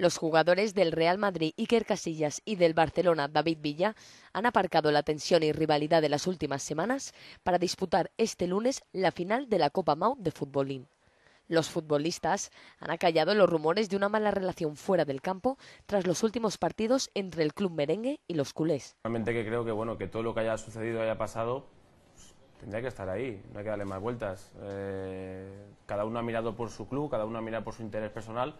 Los jugadores del Real Madrid Iker Casillas y del Barcelona David Villa han aparcado la tensión y rivalidad de las últimas semanas para disputar este lunes la final de la Copa Mau de Futbolín. Los futbolistas han acallado los rumores de una mala relación fuera del campo tras los últimos partidos entre el club merengue y los culés. Realmente que creo que bueno que todo lo que haya sucedido haya pasado pues, tendría que estar ahí, no hay que darle más vueltas. Eh, cada uno ha mirado por su club, cada uno ha mirado por su interés personal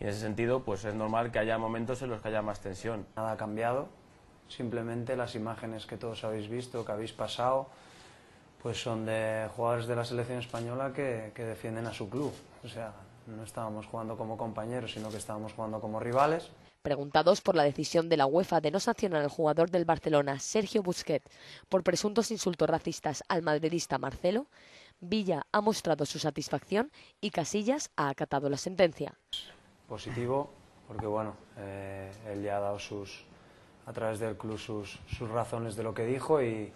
y en ese sentido, pues es normal que haya momentos en los que haya más tensión. Nada ha cambiado, simplemente las imágenes que todos habéis visto, que habéis pasado, pues son de jugadores de la selección española que, que defienden a su club. O sea, no estábamos jugando como compañeros, sino que estábamos jugando como rivales. Preguntados por la decisión de la UEFA de no sancionar al jugador del Barcelona, Sergio Busquets, por presuntos insultos racistas al madridista Marcelo, Villa ha mostrado su satisfacción y Casillas ha acatado la sentencia positivo, porque bueno, eh, él ya ha dado sus, a través del club sus, razones de lo que dijo y,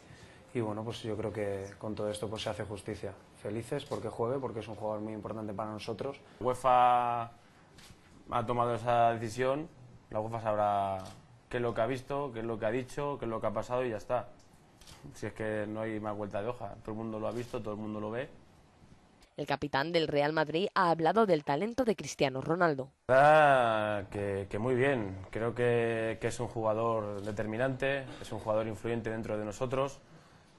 y, bueno, pues yo creo que con todo esto pues se hace justicia. Felices porque juegue, porque es un jugador muy importante para nosotros. UEFA ha tomado esa decisión, la UEFA sabrá qué es lo que ha visto, qué es lo que ha dicho, qué es lo que ha pasado y ya está. Si es que no hay más vuelta de hoja, todo el mundo lo ha visto, todo el mundo lo ve el capitán del Real Madrid ha hablado del talento de Cristiano Ronaldo. que, muy bien. Creo que, es un jugador determinante, es un jugador influyente dentro de nosotros.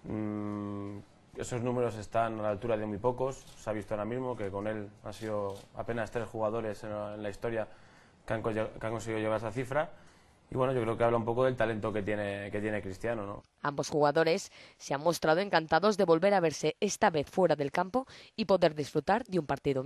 Mm, esos números están a la altura de muy pocos. Se ha visto ahora mismo que con él han sido apenas tres jugadores en la, historia que han, que han conseguido llevar esa cifra. Y bueno, yo creo que habla un poco del talento que tiene, que tiene Cristiano, ¿no? Ambos jugadores se han mostrado encantados de volver a verse esta vez fuera del campo y poder disfrutar de un partido